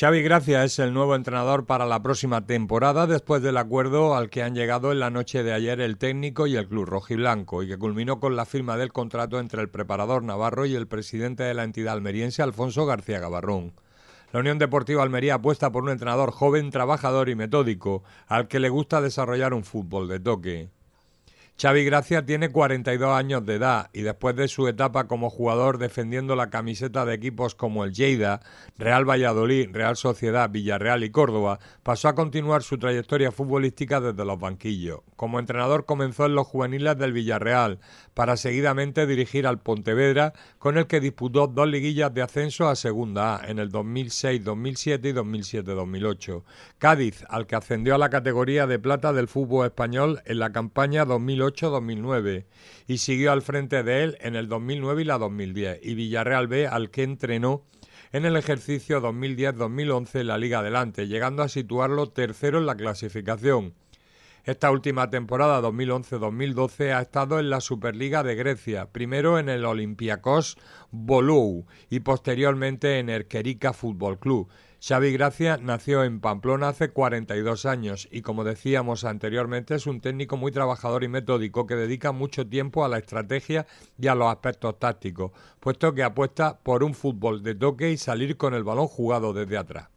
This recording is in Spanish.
Xavi Gracia es el nuevo entrenador para la próxima temporada después del acuerdo al que han llegado en la noche de ayer el técnico y el club rojiblanco y que culminó con la firma del contrato entre el preparador navarro y el presidente de la entidad almeriense Alfonso García Gabarrón. La Unión Deportiva Almería apuesta por un entrenador joven, trabajador y metódico, al que le gusta desarrollar un fútbol de toque. Xavi Gracia tiene 42 años de edad y después de su etapa como jugador defendiendo la camiseta de equipos como el Lleida, Real Valladolid, Real Sociedad, Villarreal y Córdoba, pasó a continuar su trayectoria futbolística desde los banquillos. Como entrenador comenzó en los juveniles del Villarreal, para seguidamente dirigir al Pontevedra, con el que disputó dos liguillas de ascenso a Segunda A en el 2006-2007 y 2007-2008. Cádiz, al que ascendió a la categoría de plata del fútbol español en la campaña 2008 2008-2009 y siguió al frente de él en el 2009 y la 2010 y Villarreal B al que entrenó en el ejercicio 2010-2011 en la Liga Adelante, llegando a situarlo tercero en la clasificación esta última temporada, 2011-2012, ha estado en la Superliga de Grecia, primero en el Olympiacos Bolou y posteriormente en el Querica Fútbol Club. Xavi Gracia nació en Pamplona hace 42 años y como decíamos anteriormente es un técnico muy trabajador y metódico que dedica mucho tiempo a la estrategia y a los aspectos tácticos, puesto que apuesta por un fútbol de toque y salir con el balón jugado desde atrás.